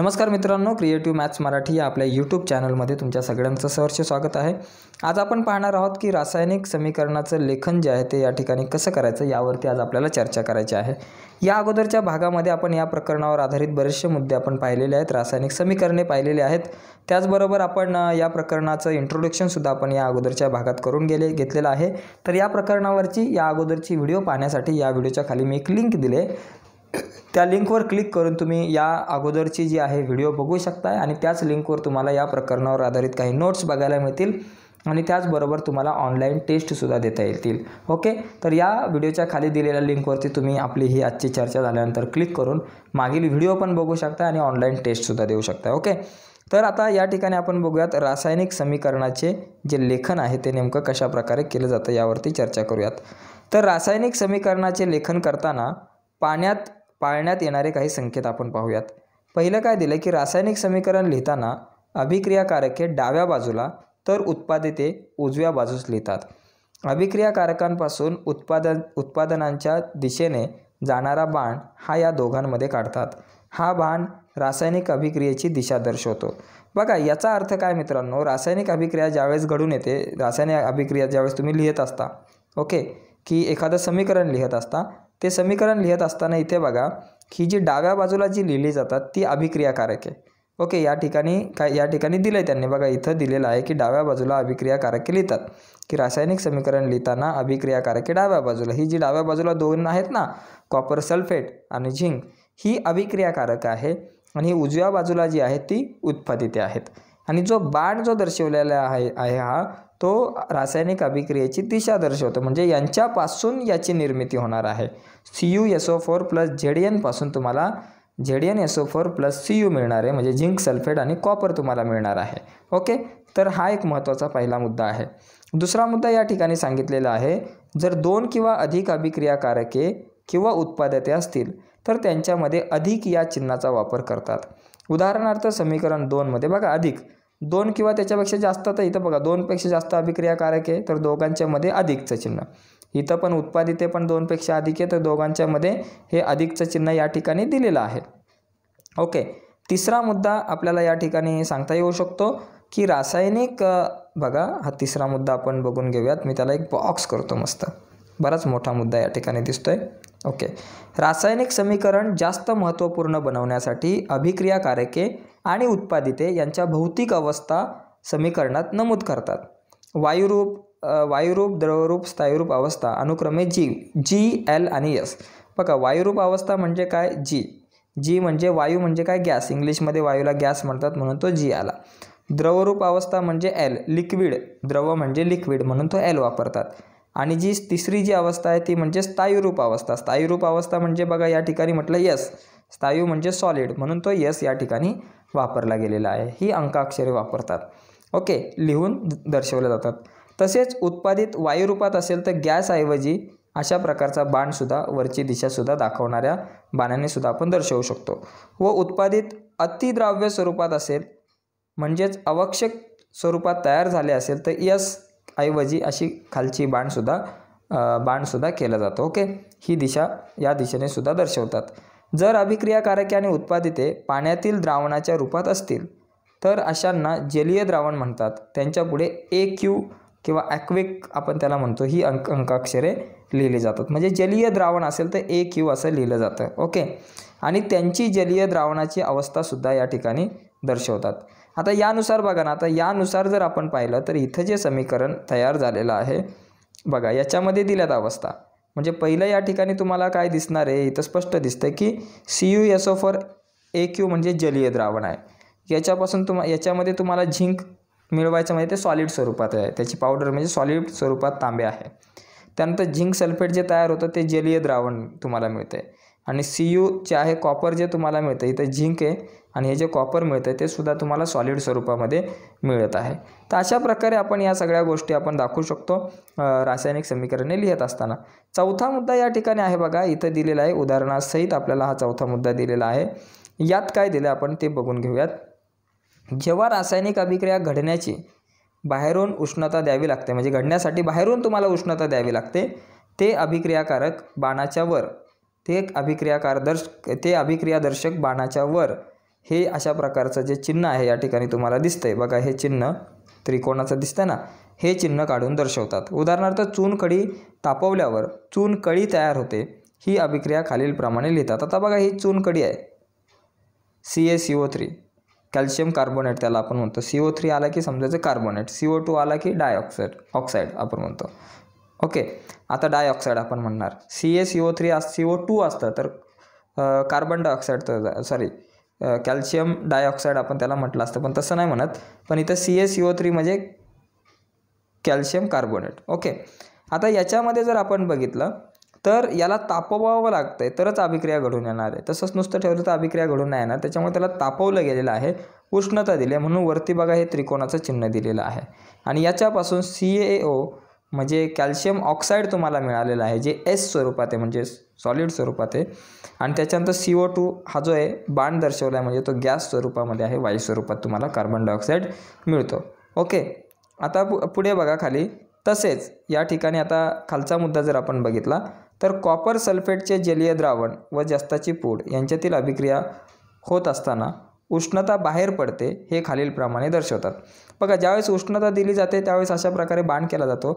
नमस्कार मित्रांनो creative maths Marathi या आपल्या यूट्यूब चॅनलमध्ये तुमच्या सगळ्यांचं सहर्ष स्वागत आहे आज आपण पाहणार आहोत की रासायनिक समीकरणाचं लेखन जे आहे ते या ठिकाणी कसं करायचं यावरती आज आपल्याला चर्चा करायची आहे या अगोदरच्या भागामध्ये आपण या प्रकरणावर आधारित बरेचसे मुद्दे आपण पाहिलेले आहेत रासायनिक समीकरणे पाहिलेले आहेत त्याचबरोबर आपण या प्रकरणाचं इंट्रोडक्शनसुद्धा आपण या अगोदरच्या भागात करून गेले घेतलेलं आहे तर या प्रकरणावरची या अगोदरची व्हिडिओ पाहण्यासाठी या व्हिडिओच्या खाली मी एक लिंक दिले त्या लिंकवर क्लिक करून तुम्ही या अगोदरची जी आहे व्हिडिओ बघू शकताय आणि त्याच लिंकवर तुम्हाला या प्रकरणावर आधारित काही नोट्स बघायला मिळतील आणि त्याचबरोबर तुम्हाला ऑनलाईन टेस्टसुद्धा देता येतील ओके तर या व्हिडिओच्या खाली दिलेल्या लिंकवरती तुम्ही आपली ही आजची चर्चा झाल्यानंतर क्लिक करून मागील व्हिडिओ पण बघू शकता आणि ऑनलाईन टेस्टसुद्धा देऊ शकता ओके तर आता या ठिकाणी आपण बघूयात रासायनिक समीकरणाचे जे लेखन आहे ते नेमकं कशाप्रकारे केलं जातं यावरती चर्चा करूयात तर रासायनिक समीकरणाचे लेखन करताना पाण्यात पाळण्यात येणारे काही संकेत आपण पाहूयात पहिलं काय दिलं की रासायनिक समीकरण लिहिताना अभिक्रियाकारके डाव्या बाजूला तर उत्पादिते उजव्या बाजूस लिहितात अभिक्रियाकारकांपासून उत्पादन उत्पादनांच्या दिशेने जाणारा बाण हा या दोघांमध्ये काढतात हा बाण रासायनिक अभिक्रियेची दिशा दर्शवतो बघा याचा अर्थ काय मित्रांनो रासायनिक अभिक्रिया ज्यावेळेस घडून येते रासायनिक अभिक्रिया ज्यावेळेस तुम्ही लिहित असता ओके की एखादं समीकरण लिहित असता ते समीकरण लिहित असताना इथे बघा ही जी डाव्या बाजूला जी लिहिली जातात ती अभिक्रियाकारक आहे ओके या ठिकाणी काय या ठिकाणी दिलं आहे त्यांनी बघा इथं दिलेलं आहे की डाव्या बाजूला अभिक्रियाकारके लिहितात की रासायनिक समीकरण लिहिताना अभिक्रियाकारके डाव्या बाजूला ही जी डाव्या बाजूला दोन आहेत ना कॉपर सल्फेट आणि झिंक ही अभिक्रियाकारक आहे आणि ही उजव्या बाजूला जी आहे ती उत्पादिते आहेत आणि जो बाण जो दर्शवलेला आहे आहे हा तो रासायनिक अभिक्रियेची दिशा दर्शवतो म्हणजे यांच्यापासून याची निर्मिती होणार आहे C U S O four plus Z एनपासून तुम्हाला Z N four plus C U मिळणार आहे म्हणजे झिंक सल्फेट आणि कॉपर तुम्हाला मिळणार आहे ओके तर हा एक महत्त्वाचा पहिला मुद्दा आहे दुसरा मुद्दा या ठिकाणी सांगितलेला आहे जर दोन किंवा अधिक अभिक्रियाकारके किंवा उत्पादते असतील तर त्यांच्यामध्ये अधिक या चिन्हाचा वापर करतात उदाहरणार्थ समीकरण दोनमध्ये बघा अधिक दोन किंवा त्याच्यापेक्षा जास्त तर इथं बघा दोनपेक्षा जास्त अभिक्रियाकारक आहे तर दोघांच्यामध्ये अधिकचं चिन्ह इथं पण उत्पादित आहे पण दोनपेक्षा अधिक आहे तर दोघांच्यामध्ये हे अधिकचं चिन्ह या ठिकाणी दिलेलं आहे ओके तिसरा मुद्दा आपल्याला या ठिकाणी सांगता येऊ शकतो की रासायनिक बघा हा तिसरा मुद्दा आपण बघून घेऊयात मी त्याला एक बॉक्स करतो मस्त बराच मोठा मुद्दा या ठिकाणी दिसतोय ओके रासायनिक समीकरण जास्त महत्त्वपूर्ण बनवण्यासाठी अभिक्रियाकारके आणि उत्पादिते यांच्या भौतिक अवस्था समीकरणात नमूद करतात वायुरूप वायुरूप द्रवरूप स्थायुरूप अवस्था अनुक्रमे जी जी एल आणि एस बघा वायुरूप अवस्था म्हणजे काय जी जी म्हणजे वायू म्हणजे काय गॅस इंग्लिशमध्ये वायूला गॅस म्हणतात म्हणून तो जी आला द्रवरूप अवस्था म्हणजे एल लिक्विड द्रव म्हणजे लिक्विड म्हणून तो एल वापरतात आणि जी तिसरी जी अवस्था आहे ती म्हणजे स्थायूरूप अवस्था स्थायूरूप अवस्था म्हणजे बघा या ठिकाणी म्हटलं यस स्थायू म्हणजे सॉलिड म्हणून तो यस या ठिकाणी वापरला गेलेला आहे ही अंकाक्षरे वापरतात ओके लिहून दर्शवल्या जातात तसेच उत्पादित वायुरूपात असेल तर गॅसऐवजी अशा प्रकारचा बाणसुद्धा वरची दिशासुद्धा दाखवणाऱ्या बाणाने सुद्धा आपण दर्शवू शकतो व उत्पादित अतिद्राव्य स्वरूपात असेल म्हणजेच आवश्यक स्वरूपात तयार झाले असेल तर यस ऐवजी अशी खालची बाणसुद्धा बाणसुद्धा केला जातो ओके ही दिशा या दिशेने सुद्धा दर्शवतात जर अभिक्रियाकारके आणि उत्पादिते पाण्यातील द्रावणाच्या रूपात असतील तर अशांना जलीय द्रावण म्हणतात त्यांच्यापुढे ए क्यू किंवा ॲक्विक आपण त्याला म्हणतो ही अंक अंकाक्षरे लिहिली जातात म्हणजे जलीय द्रावण असेल तर ए क्यू असं लिहिलं जातं ओके आणि त्यांची जलीय द्रावणाची अवस्थासुद्धा या ठिकाणी दर्शवतात आता यानुसार बघा ना आता यानुसार जर आपण पाहिलं तर इथं जे समीकरण तयार झालेलं आहे बघा याच्यामध्ये दिल्यात अवस्था म्हणजे पहिलं या ठिकाणी तुम्हाला काय दिसणार आहे इथं स्पष्ट दिसतं की C U S four A Q म्हणजे जलीय द्रावण आहे याच्यापासून तुम याच्यामध्ये तुम्हाला झिंक मिळवायचं म्हणजे ते सॉलिड स्वरूपात आहे त्याची पावडर म्हणजे सॉलिड स्वरूपात तांबे आहे त्यानंतर झिंक सल्फेट जे तयार होतं ते जलीय द्रावण तुम्हाला मिळते आणि सी यू जे आहे कॉपर जे तुम्हाला मिळतं इथं झिंक आहे आणि हे जे कॉपर मिळतं ते सुद्धा तुम्हाला सॉलिड स्वरूपामध्ये मिळत आहे तर अशा प्रकारे आपण या सगळ्या गोष्टी आपण दाखवू शकतो रासायनिक समीकरणे लिहित असताना चौथा मुद्दा या ठिकाणी आहे बघा इथं दिलेला आहे उदाहरणासहित आपल्याला हा चौथा मुद्दा दिलेला आहे यात काय दिलं आपण ते बघून घेऊयात जेव्हा रासायनिक अभिक्रिया घडण्याची बाहेरून उष्णता द्यावी लागते म्हणजे घडण्यासाठी बाहेरून तुम्हाला उष्णता द्यावी लागते ते अभिक्रियाकारक बाणाच्या वर ते अभिक्रियाकारदर्शक ते अभिक्रियादर्शक बाणाच्या वर हे अशा प्रकारचं जे चिन्ह आहे या ठिकाणी तुम्हाला दिसतंय बघा हे चिन्ह त्रिकोणाचं दिसतं ना हे चिन्ह काढून दर्शवतात उदाहरणार्थ चूनकडी तापवल्यावर चूनकळी तयार होते ही अभिक्रिया खालीलप्रमाणे लिहितात आता बघा ही चूनकडी आहे C A C O three calcium carbonate त्याला आपण म्हणतो सी ओ थ्री आला की समजायचं कार्बोनेट सी ओ टू आला की डायऑक्साईड ऑक्साईड आपण म्हणतो ओके आता डायऑक्साईड आपण म्हणणार C A C O three अस सी ओ टू असतं तर कार्बन डायऑक्साईड तर सॉरी कॅल्शियम डायऑक्साईड आपण त्याला म्हटलं असतं पण तसं नाही म्हणत पण इथं सी एस ओ थ्री म्हणजे कॅल्शियम कार्बोनेट ओके आता याच्यामध्ये जर आपण बघितलं तर याला तापवावं लागतं आहे तरच अभिक्रिया घडून येणार आहे तसंच नुसतं ठेवलं तर अभिक्रिया घडून नाही येणार त्याच्यामुळे त्याला तापवलं गेलेलं आहे उष्णता दिली आहे म्हणून वरती बघा हे त्रिकोणाचं चिन्ह दिलेलं आहे आणि याच्यापासून सी ए ओ म्हणजे कॅल्शियम ऑक्साईड तुम्हाला मिळालेला आहे जे एस स्वरूपात आहे म्हणजे सॉलिड स्वरूपात आहे आणि त्याच्यानंतर सी ओ टू हा जो आहे बाण दर्शवला आहे म्हणजे तो गॅस स्वरूपामध्ये आहे वायू स्वरूपात तुम्हाला कार्बन डायऑक्साईड मिळतो ओके आता पु पुढे बघा खाली तसेच या ठिकाणी आता खालचा मुद्दा जर आपण बघितला तर कॉपर सल्फेटचे जलीय द्रावण व जस्ताची पूड यांच्यातील अभिक्रिया होत असताना उष्णता बाहेर पडते हे खालीलप्रमाणे दर्शवतात बघा ज्यावेळेस उष्णता दिली जाते त्यावेळेस अशा प्रकारे बाण केला जातो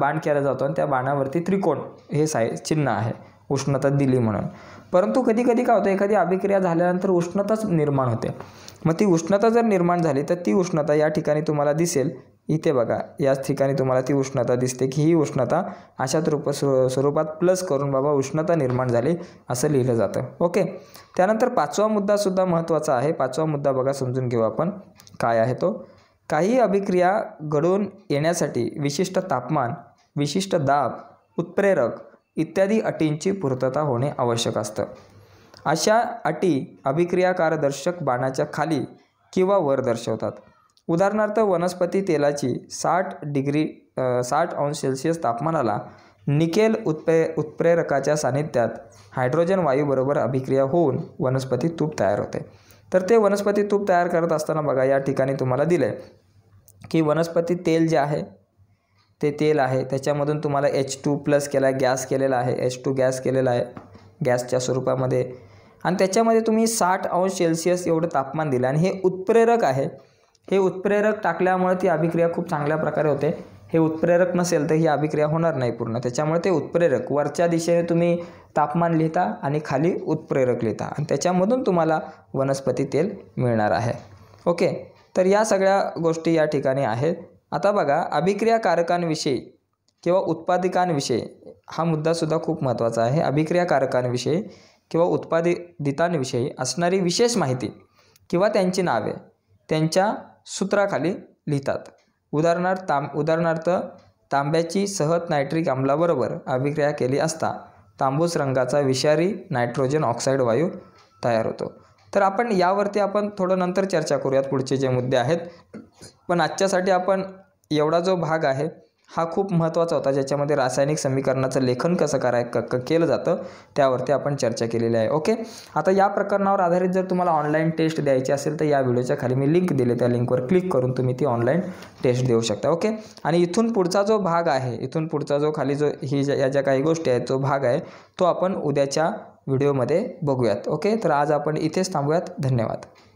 बाण केला जातो आणि त्या बाणावरती त्रिकोण हे साय चिन्ह आहे उष्णता दिली म्हणून परंतु कधी कधी काय होतं एखादी अभिक्रिया झाल्यानंतर उष्णताच निर्माण होते मग ती उष्णता जर निर्माण झाली तर ती उष्णता या ठिकाणी तुम्हाला दिसेल इथे बघा याच ठिकाणी तुम्हाला ती उष्णता दिसते की ही उष्णता अशात रूप स्वरूपात प्लस करून बाबा उष्णता निर्माण झाली असं लिहिलं जातं ओके त्यानंतर पाचवा मुद्दासुद्धा महत्त्वाचा आहे पाचवा मुद्दा बघा समजून घेऊ आपण काय आहे तो काही अभिक्रिया घडून येण्यासाठी विशिष्ट तापमान विशिष्ट दाब उत्प्रेरक इत्यादी अटींची पूर्तता होणे आवश्यक असतं अशा अटी अभिक्रियाकारदर्शक बाणाच्या खाली किंवा वर दर्शवतात उदाहरणार्थ वनस्पती तेलाची साठ डिग्री साठ अंश सेल्सिअस तापमानाला निकेल उत्प्रे उत्प्रेरकाच्या सानिध्यात हायड्रोजन वायूबरोबर अभिक्रिया होऊन वनस्पती तूप तयार होते तर ते वनस्पती तूप तयार करत असताना बघा या ठिकाणी तुम्हाला दिले की वनस्पती तेल जे आहे ते तेल आहे त्याच्यामधून तुम्हाला एच टू प्लस केला गॅस केलेला आहे एच टू गॅस केलेला आहे गॅसच्या स्वरूपामध्ये आणि त्याच्यामध्ये तुम्ही साठ अंश सेल्सिअस एवढं तापमान दिलं आणि हे उत्प्रेरक आहे हे उत्प्रेरक टाकल्यामुळे ती अभिक्रिया खूप चांगल्या प्रकारे होते हे उत्प्रेरक नसेल तर ही अभिक्रिया होणार नाही पूर्ण त्याच्यामुळे ते उत्प्रेरक वरच्या दिशेने तुम्ही तापमान लिहिता आणि खाली उत्प्रेरक लिहिता आणि त्याच्यामधून तुम्हाला वनस्पती तेल मिळणार आहे ओके तर या सगळ्या गोष्टी या ठिकाणी आहेत आता बघा अभिक्रियाकारकांविषयी किंवा उत्पादिकांविषयी हा मुद्दासुद्धा खूप महत्त्वाचा आहे अभिक्रियाकारकांविषयी किंवा उत्पादितांविषयी असणारी विशेष माहिती किंवा त्यांची नावे त्यांच्या सूत्राखाली लिहितात उदाहरणार्थ ताम उदाहरणार्थ तांब्याची सहत नायट्रिक आम्लाबरोबर अभिक्रिया केली असता तांबूस रंगाचा विषारी नायट्रोजन ऑक्साईड वायू तयार होतो तर आपण यावरती आपण थोडं नंतर चर्चा करूयात पुढचे जे मुद्दे आहेत पण आजच्यासाठी आपण एवढा जो भाग आहे हा खूप महत्त्वाचा होता ज्याच्यामध्ये रासायनिक समीकरणाचं लेखन कसं कराय क क केलं जातं त्यावरती आपण चर्चा केलेली आहे ओके आता या प्रकरणावर आधारित जर तुम्हाला ऑनलाईन टेस्ट द्यायची असेल तर या व्हिडिओच्या खाली मी लिंक दिले त्या लिंकवर क्लिक करून तुम्ही ती ऑनलाईन टेस्ट देऊ शकता ओके आणि इथून पुढचा जो भाग आहे इथून पुढचा जो खाली जो ही ज्या या ज्या काही गोष्टी आहेत जो भाग आहे तो आपण उद्याच्या व्हिडिओमध्ये बघूयात ओके तर आज आपण इथेच थांबूयात धन्यवाद